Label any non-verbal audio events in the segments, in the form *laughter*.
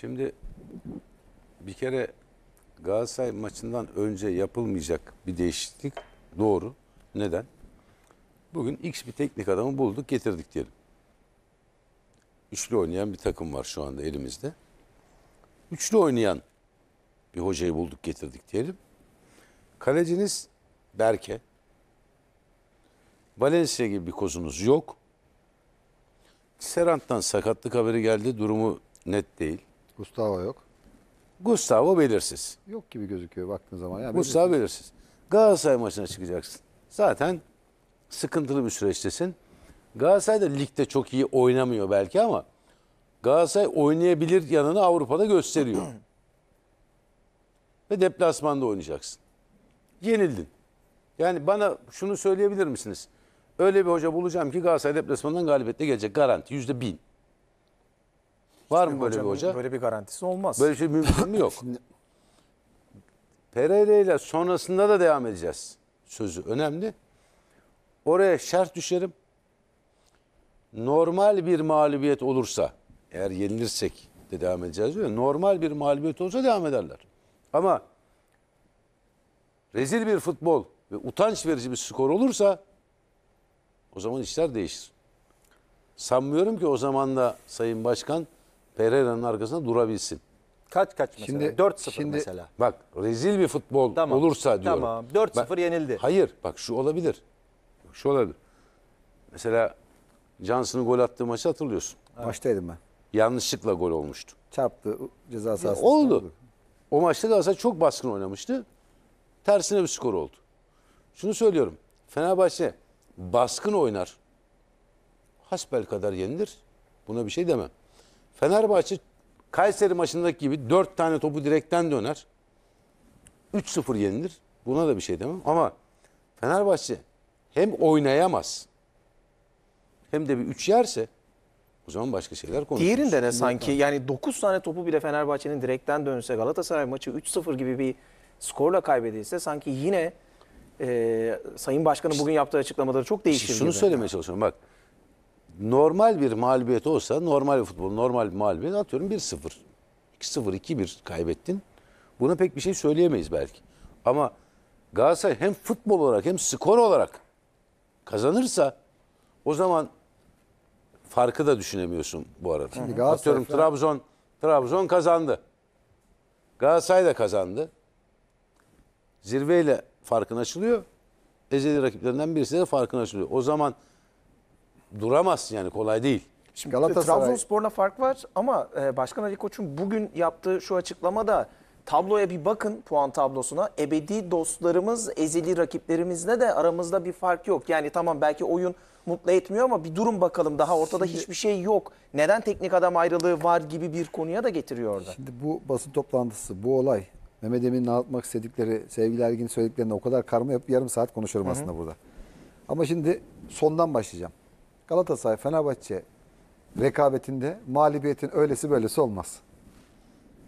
Şimdi bir kere Galatasaray maçından önce yapılmayacak bir değişiklik doğru. Neden? Bugün X bir teknik adamı bulduk getirdik diyelim. Üçlü oynayan bir takım var şu anda elimizde. Üçlü oynayan bir hocayı bulduk getirdik diyelim. Kaleciniz Berke. Valencia gibi bir kozunuz yok. Serant'tan sakatlık haberi geldi. Durumu net değil. Gustavo yok. Gustavo belirsiz. Yok gibi gözüküyor baktığın zaman. Yani Gustavo belirsiz. belirsiz. Galatasaray maçına çıkacaksın. Zaten sıkıntılı bir süreçtesin. Galatasaray da ligde çok iyi oynamıyor belki ama Galatasaray oynayabilir yanını Avrupa'da gösteriyor. Ve deplasmanda oynayacaksın. Yenildin. Yani bana şunu söyleyebilir misiniz? Öyle bir hoca bulacağım ki Galatasaray deplasmandan galibiyetle gelecek. Garanti yüzde bin. Var mı böyle bir hoca? Böyle bir garantisi olmaz. Böyle bir şey mümkün mü yok? *laughs* Pereira ile sonrasında da devam edeceğiz. Sözü önemli. Oraya şart düşerim. Normal bir mağlubiyet olursa, eğer yenilirsek de devam edeceğiz diyor. Normal bir mağlubiyet olsa devam ederler. Ama rezil bir futbol ve utanç verici bir skor olursa o zaman işler değişir. Sanmıyorum ki o zaman da Sayın Başkan Pereira'nın arkasında durabilsin. Kaç kaç mesela? Şimdi- 4-0 şimdi- mesela. Bak rezil bir futbol Tamam. olursa diyorum. Tamam. 4-0 Bak- yenildi. Hayır bak şu olabilir. şu olabilir. Mesela Johnson'ın gol attığı maçı hatırlıyorsun. Maçtaydım ben. Yanlışlıkla gol olmuştu. Çarptı ceza sahası. Oldu. O maçta Galatasaray çok baskın oynamıştı. Tersine bir skor oldu. Şunu söylüyorum. Fenerbahçe baskın oynar. Hasbel kadar yenilir. Buna bir şey demem. Fenerbahçe Kayseri maçındaki gibi 4 tane topu direkten döner. 3-0 yenilir. Buna da bir şey demem ama Fenerbahçe hem oynayamaz hem de bir 3 yerse o zaman başka şeyler konuşuruz. Diğerinde ne sanki yani 9 tane topu bile Fenerbahçe'nin direkten dönse Galatasaray maçı 3-0 gibi bir skorla kaybedilse sanki yine e, Sayın Başkan'ın bugün yaptığı açıklamaları çok değişir. Şunu gibi. söylemeye çalışıyorum bak normal bir mağlubiyet olsa normal bir futbol normal bir mağlubiyet atıyorum 1-0. 2-0 2-1 kaybettin. Buna pek bir şey söyleyemeyiz belki. Ama Galatasaray hem futbol olarak hem skor olarak kazanırsa o zaman farkı da düşünemiyorsun bu arada. Şimdi Atıyorum falan... Trabzon Trabzon kazandı. Galatasaray da kazandı. Zirveyle farkın açılıyor. Ezeli rakiplerinden birisi de farkın açılıyor. O zaman duramazsın yani kolay değil. Şimdi Galatasaray... Trabzonspor'la fark var ama e, Başkan Ali Koç'un bugün yaptığı şu açıklamada tabloya bir bakın puan tablosuna. Ebedi dostlarımız, ezeli rakiplerimizle de aramızda bir fark yok. Yani tamam belki oyun mutlu etmiyor ama bir durum bakalım daha ortada şimdi, hiçbir şey yok. Neden teknik adam ayrılığı var gibi bir konuya da getiriyor orada. Şimdi bu basın toplantısı, bu olay Mehmet Emin'in anlatmak istedikleri, sevgili Ergin'in söylediklerine o kadar karma yapıp yarım saat konuşurum aslında burada. Ama şimdi sondan başlayacağım. Galatasaray Fenerbahçe rekabetinde mağlubiyetin öylesi böylesi olmaz.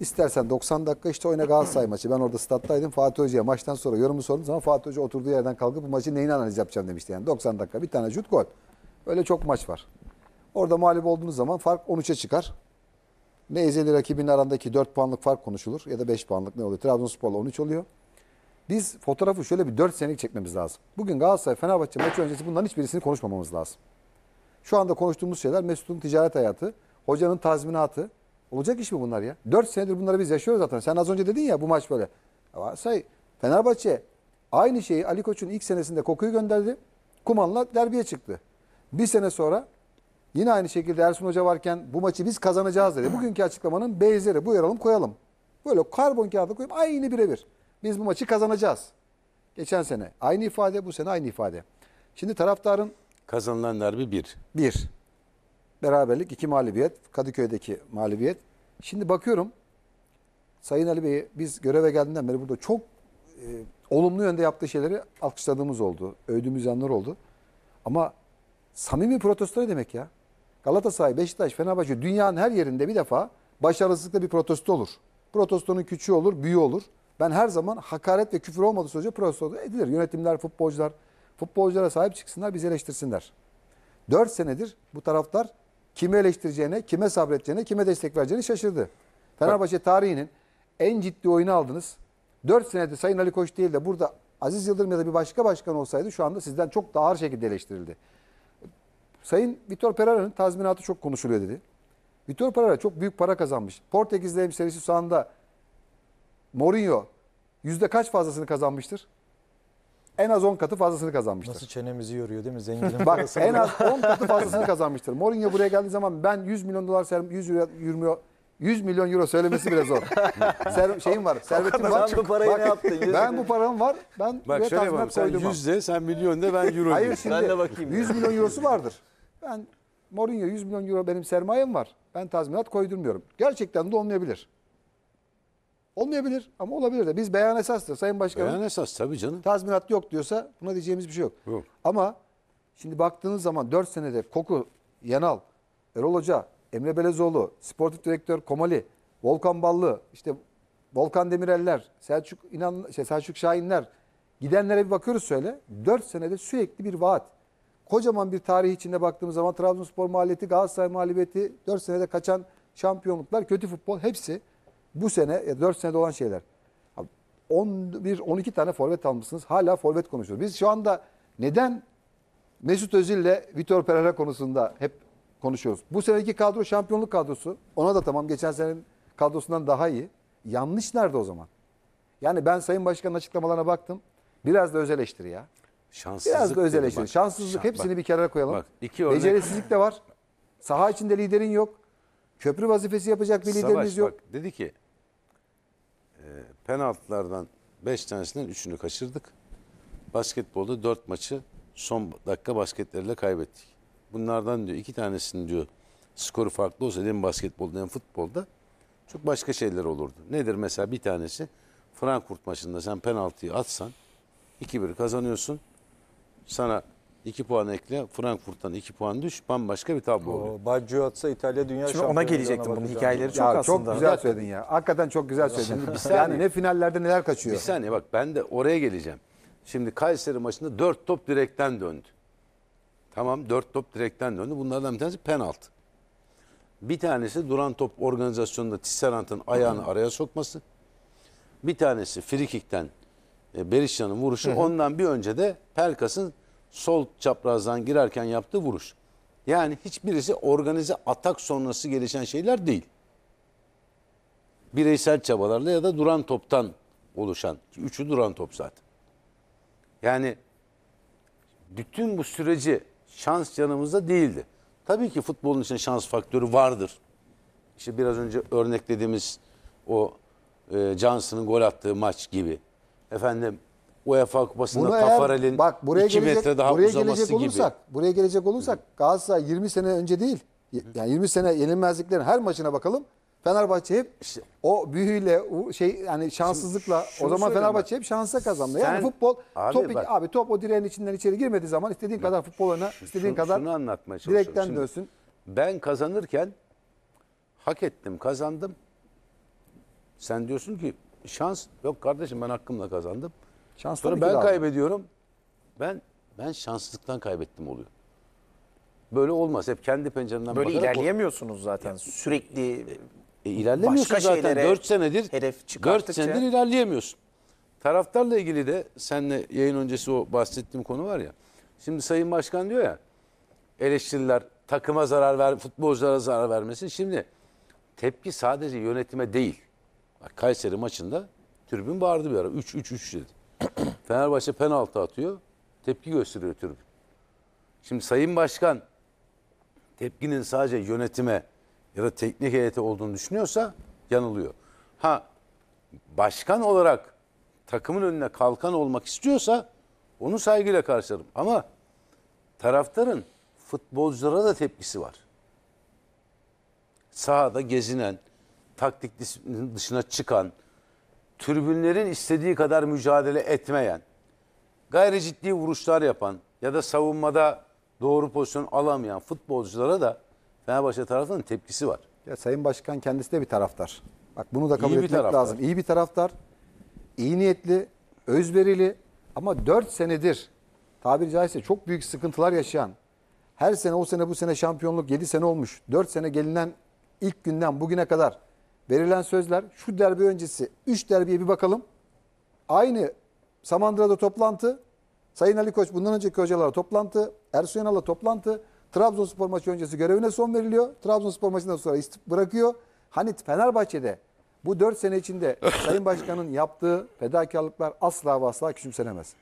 İstersen 90 dakika işte oyna Galatasaray maçı. Ben orada stat'taydım. Fatih Hoca'ya maçtan sonra yorumu sordum zaman Fatih Hoca oturduğu yerden kalkıp bu maçı neyin analiz yapacağım demişti. Yani 90 dakika bir tane şut gol. Öyle çok maç var. Orada mağlup olduğunuz zaman fark 13'e çıkar. Ne ezeli rakibin arandaki 4 puanlık fark konuşulur ya da 5 puanlık ne oluyor? Trabzonspor'la 13 oluyor. Biz fotoğrafı şöyle bir 4 senelik çekmemiz lazım. Bugün Galatasaray Fenerbahçe maçı öncesi bunların hiçbirisini konuşmamamız lazım. Şu anda konuştuğumuz şeyler Mesut'un ticaret hayatı, hocanın tazminatı. Olacak iş mi bunlar ya? 4 senedir bunları biz yaşıyoruz zaten. Sen az önce dedin ya bu maç böyle. Ama say Fenerbahçe aynı şeyi Ali Koç'un ilk senesinde kokuyu gönderdi. Kuman'la derbiye çıktı. Bir sene sonra yine aynı şekilde Ersun Hoca varken bu maçı biz kazanacağız dedi. Bugünkü açıklamanın benzeri. Bu yaralım koyalım. Böyle karbon kağıdı koyup aynı birebir. Biz bu maçı kazanacağız. Geçen sene aynı ifade, bu sene aynı ifade. Şimdi taraftarın Kazanılan darbe bir. Bir. Beraberlik iki mağlubiyet. Kadıköy'deki mağlubiyet. Şimdi bakıyorum Sayın Ali Bey'i biz göreve geldiğinden beri burada çok e, olumlu yönde yaptığı şeyleri alkışladığımız oldu. Övdüğümüz yanlar oldu. Ama samimi protesto ne demek ya? Galatasaray, Beşiktaş, Fenerbahçe dünyanın her yerinde bir defa başarısızlıkla bir protesto olur. Protestonun küçüğü olur, büyüğü olur. Ben her zaman hakaret ve küfür olmadığı sürece protesto edilir. Yönetimler, futbolcular, Futbolculara sahip çıksınlar, bizi eleştirsinler. 4 senedir bu taraftar kimi eleştireceğine, kime sabredeceğine, kime destek vereceğine şaşırdı. Fenerbahçe tarihinin en ciddi oyunu aldınız. 4 senedir Sayın Ali Koç değil de burada Aziz Yıldırım ya da bir başka başkan olsaydı şu anda sizden çok daha ağır şekilde eleştirildi. Sayın Vitor Pereira'nın tazminatı çok konuşuluyor dedi. Vitor Pereira çok büyük para kazanmış. Portekiz'de hemşerisi şu anda Mourinho yüzde kaç fazlasını kazanmıştır? en az 10 katı fazlasını kazanmıştır. Nasıl çenemizi yoruyor değil mi? Zenginin Bak en az 10 katı fazlasını kazanmıştır. Mourinho buraya geldiği zaman ben 100 milyon dolar ser 100 euro, 20 100 milyon euro söylemesi biraz zor. *laughs* Ser, şeyim var, servetim var. Sen bu parayı Bak, ne yaptın? ben bu param var. Ben Bak şöyle yapalım. Sen 100 de, sen milyon de, ben euro. Hayır şimdi ben de bakayım 100 ya. eurosu vardır. Ben Mourinho 100 milyon euro benim sermayem var. Ben tazminat koydurmuyorum. Gerçekten de olmayabilir. Olmayabilir ama olabilir de. Biz beyan esastır Sayın Başkanım. Beyan esas tabii canım. Tazminat yok diyorsa buna diyeceğimiz bir şey yok. Yok. Ama şimdi baktığınız zaman 4 senede Koku, Yanal, Erol Hoca, Emre Belezoğlu, Sportif Direktör Komali, Volkan Ballı, işte Volkan Demireller, Selçuk İnan şey Selçuk Şahinler gidenlere bir bakıyoruz söyle. 4 senede sürekli bir vaat. Kocaman bir tarih içinde baktığımız zaman Trabzonspor mağlubiyeti, Galatasaray mağlubiyeti, 4 senede kaçan şampiyonluklar, kötü futbol hepsi bu sene 4 senede olan şeyler. 11-12 tane forvet almışsınız. Hala forvet konuşuyoruz. Biz şu anda neden Mesut Özil ile Vitor Pereira konusunda hep konuşuyoruz. Bu seneki kadro şampiyonluk kadrosu. Ona da tamam geçen senenin kadrosundan daha iyi. Yanlış nerede o zaman? Yani ben Sayın Başkan'ın açıklamalarına baktım. Biraz da öz eleştiri ya. Şanssızlık Biraz da öz eleştiri. Şanssızlık hepsini bak, bir kenara koyalım. Bak, iki örnek... Becerisizlik de var. Saha içinde liderin yok. Köprü vazifesi yapacak bir Savaş, lideriniz yok. Bak, dedi ki penaltılardan 5 tanesinden 3'ünü kaçırdık. Basketbolda 4 maçı son dakika basketlerle kaybettik. Bunlardan diyor iki tanesini diyor skoru farklı olsaydı hem basketbolda hem futbolda çok başka şeyler olurdu. Nedir mesela bir tanesi? Frankfurt maçında sen penaltıyı atsan 2-1 kazanıyorsun. Sana 2 puan ekle. Frankfurt'tan 2 puan düş. Bambaşka bir tablo oluyor. Baggio atsa İtalya dünya Şimdi ona gelecektim bunun hikayeleri çok ya, aslında. Çok güzel söyledin ya. Hakikaten çok güzel söyledin. Şimdi bir saniye, yani ne finallerde neler kaçıyor. Bir saniye bak ben de oraya geleceğim. Şimdi Kayseri maçında 4 top direkten döndü. Tamam 4 top direkten döndü. Bunlardan bir tanesi penaltı. Bir tanesi duran top organizasyonunda Tisserant'ın ayağını Hı. araya sokması. Bir tanesi frikikten e, Berishyan'ın vuruşu. Hı. Ondan bir önce de Pelkas'ın sol çaprazdan girerken yaptığı vuruş. Yani hiçbirisi organize atak sonrası gelişen şeyler değil. Bireysel çabalarla ya da duran toptan oluşan. Üçü duran top zaten. Yani bütün bu süreci şans yanımızda değildi. Tabii ki futbolun içinde şans faktörü vardır. İşte biraz önce örneklediğimiz o e, Johnson'ın gol attığı maç gibi. Efendim UEFA Kupası'nda Bunu eğer- Tafarel'in bak buraya 2 gelecek, metre daha buraya uzaması gelecek gibi. olursak, buraya gelecek olursak Galatasaray 20 sene önce değil. Yani 20 sene yenilmezliklerin her maçına bakalım. Fenerbahçe hep o büyüyle o şey yani şanssızlıkla şunu o zaman söyleyeyim Fenerbahçe hep şansa kazandı. yani futbol Abi top bak- abi top o direğin içinden içeri girmediği zaman istediğin kadar futbol oyna, istediğin Şunu- kadar şunu anlatmaya direkten Şimdi dönsün. Ben kazanırken hak ettim, kazandım. Sen diyorsun ki şans yok kardeşim ben hakkımla kazandım. Şanslı Sonra ben kaybediyorum. Ben ben şanslıktan kaybettim oluyor. Böyle olmaz. Hep kendi pencerenden Böyle bakarak... ilerleyemiyorsunuz zaten. Yani, Sürekli e, ilerlemiyorsun başka zaten. Şeylere 4 senedir hedef 4 senedir ilerleyemiyorsun. Taraftarla ilgili de senle yayın öncesi o bahsettiğim konu var ya. Şimdi Sayın Başkan diyor ya eleştiriler takıma zarar ver, futbolculara zarar vermesin. Şimdi tepki sadece yönetime değil. Bak Kayseri maçında tribün bağırdı bir ara 3 3 3 dedi. Fenerbahçe penaltı atıyor. Tepki gösteriyor tribün. Şimdi Sayın Başkan tepkinin sadece yönetime ya da teknik heyete olduğunu düşünüyorsa yanılıyor. Ha başkan olarak takımın önüne kalkan olmak istiyorsa onu saygıyla karşılarım. Ama taraftarın futbolculara da tepkisi var. Sahada gezinen, taktik dışına çıkan, türbünlerin istediği kadar mücadele etmeyen, gayri ciddi vuruşlar yapan ya da savunmada doğru pozisyon alamayan futbolculara da Fenerbahçe tarafının tepkisi var. Ya Sayın Başkan kendisi de bir taraftar. Bak bunu da kabul İyi etmek lazım. İyi bir taraftar, iyi niyetli, özverili ama 4 senedir tabiri caizse çok büyük sıkıntılar yaşayan, her sene o sene bu sene şampiyonluk 7 sene olmuş. 4 sene gelinen ilk günden bugüne kadar verilen sözler şu derbi öncesi 3 derbiye bir bakalım. Aynı Samandıra'da toplantı, Sayın Ali Koç bundan önceki hocalarla toplantı, Ersun Yanal'la toplantı, Trabzonspor maçı öncesi görevine son veriliyor. Trabzonspor maçından sonra bırakıyor. Hani Fenerbahçe'de bu 4 sene içinde *laughs* Sayın Başkan'ın yaptığı fedakarlıklar asla ve asla küçümsenemez.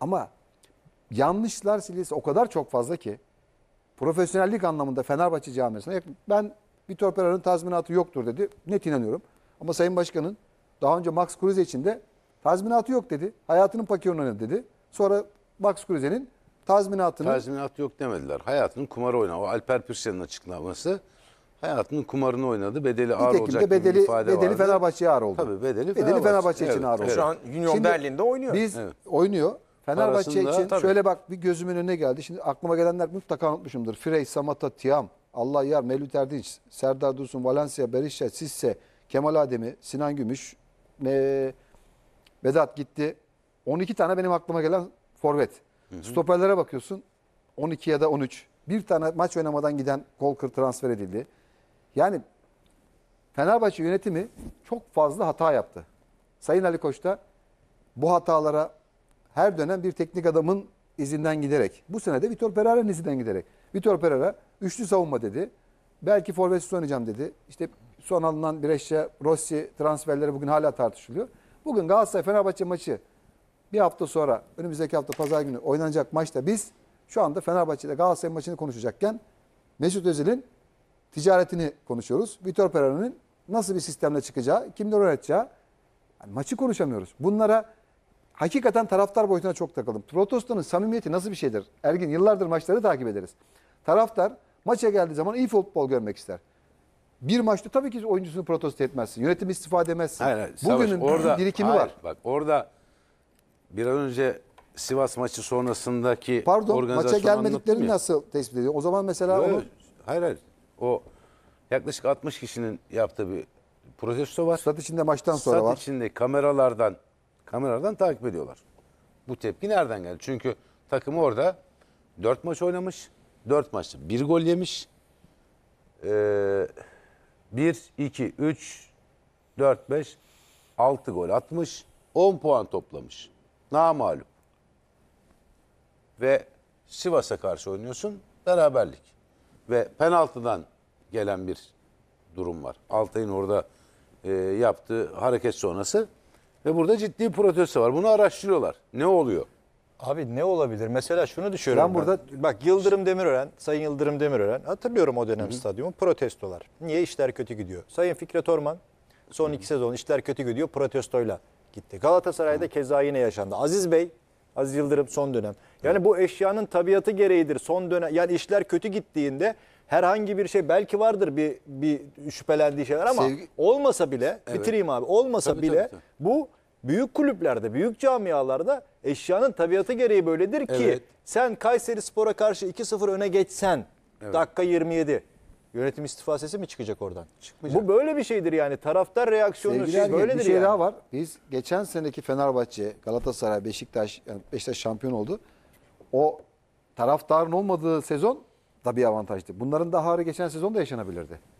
Ama yanlışlar silsilesi o kadar çok fazla ki profesyonellik anlamında Fenerbahçe camiasına ben Vitor Pereira'nın tazminatı yoktur dedi. Net inanıyorum. Ama Sayın Başkan'ın daha önce Max Kruse için de tazminatı yok dedi. Hayatının paketini oynadı dedi. Sonra Max Kruse'nin tazminatını... Tazminat yok demediler. Hayatının kumarı oynadı. Alper Pürsen'in açıklaması hayatının kumarını oynadı. Bedeli ağır olacak de bedeli, ifade bedeli Fenerbahçe'ye ağır oldu. Tabii bedeli, bedeli Fenerbahçe, Fenerbahçe için evet, ağır oldu. Şu an Union Şimdi Berlin'de oynuyor. Biz evet. oynuyor. Fenerbahçe Parasında, için tabii. şöyle bak bir gözümün önüne geldi. Şimdi aklıma gelenler mutlaka unutmuşumdur. Frey, Samata, Tiam, Allah Yar, Mevlüt Erdinç, Serdar Dursun, Valencia, Berisha, Sisse, Kemal Ademi, Sinan Gümüş, e, Vedat gitti. 12 tane benim aklıma gelen forvet. Hı hı. Stoperlere bakıyorsun 12 ya da 13. Bir tane maç oynamadan giden Kolkır transfer edildi. Yani Fenerbahçe yönetimi çok fazla hata yaptı. Sayın Ali Koç da bu hatalara her dönem bir teknik adamın izinden giderek, bu sene de Vitor Pereira'nın izinden giderek. Vitor Pereira Üçlü savunma dedi. Belki forvetsiz oynayacağım dedi. İşte son alınan Bireşçe, Rossi transferleri bugün hala tartışılıyor. Bugün Galatasaray-Fenerbahçe maçı bir hafta sonra önümüzdeki hafta pazar günü oynanacak maçta biz şu anda Fenerbahçe ile Galatasaray maçını konuşacakken Mesut Özil'in ticaretini konuşuyoruz. Vitor Pereira'nın nasıl bir sistemle çıkacağı, kimler oynatacağı yani maçı konuşamıyoruz. Bunlara hakikaten taraftar boyutuna çok takıldım. Protesto'nun samimiyeti nasıl bir şeydir? Ergin yıllardır maçları takip ederiz. Taraftar Maça geldiği zaman iyi futbol görmek ister. Bir maçta tabii ki oyuncusunu protesto etmezsin. Yönetim istifade etmezsin. Hayır, hayır, Bugünün Savaş, orada, birikimi hayır, var. Bak orada biraz önce Sivas maçı sonrasındaki Pardon maça gelmediklerini nasıl tespit ediyor? O zaman mesela Yok, onu... Hayır hayır. O yaklaşık 60 kişinin yaptığı bir protesto var. Stat içinde maçtan sonra Stat var. Stat içinde kameralardan kameralardan takip ediyorlar. Bu tepki nereden geldi? Çünkü takım orada 4 maç oynamış. 4 maçta 1 gol yemiş. Ee, 1, 2, 3, 4, 5, 6 gol atmış. 10 puan toplamış. Namalup. Ve Sivas'a karşı oynuyorsun. Beraberlik. Ve penaltıdan gelen bir durum var. Altay'ın orada e, yaptığı hareket sonrası. Ve burada ciddi protesto var. Bunu araştırıyorlar. Ne oluyor? Abi ne olabilir? Mesela şunu düşüyorum. Ben burada bak Yıldırım Demirören, Sayın Yıldırım Demirören hatırlıyorum o dönem Hı-hı. stadyumu protestolar. Niye işler kötü gidiyor? Sayın Fikret Orman son Hı-hı. iki sezon işler kötü gidiyor protestoyla gitti. Galatasaray'da Hı-hı. keza yine yaşandı. Aziz Bey, Aziz Yıldırım son dönem. Yani Hı-hı. bu eşyanın tabiatı gereğidir. Son dönem yani işler kötü gittiğinde herhangi bir şey belki vardır bir bir şüphelendiği şeyler ama Sevgi... olmasa bile evet. bitireyim abi. Olmasa tabii, bile tabii, tabii. bu büyük kulüplerde, büyük camialarda Eşyanın tabiatı gereği böyledir ki evet. sen Kayseri Spor'a karşı 2-0 öne geçsen evet. dakika 27 yönetim istifa sesi mi çıkacak oradan? Çıkmayacak. Bu böyle bir şeydir yani taraftar reaksiyonu Sevgili şey, böyledir bir şey yani. daha var. Biz geçen seneki Fenerbahçe, Galatasaray, Beşiktaş, yani Beşiktaş şampiyon oldu. O taraftarın olmadığı sezon da bir avantajdı. Bunların daha ağır geçen sezon da yaşanabilirdi.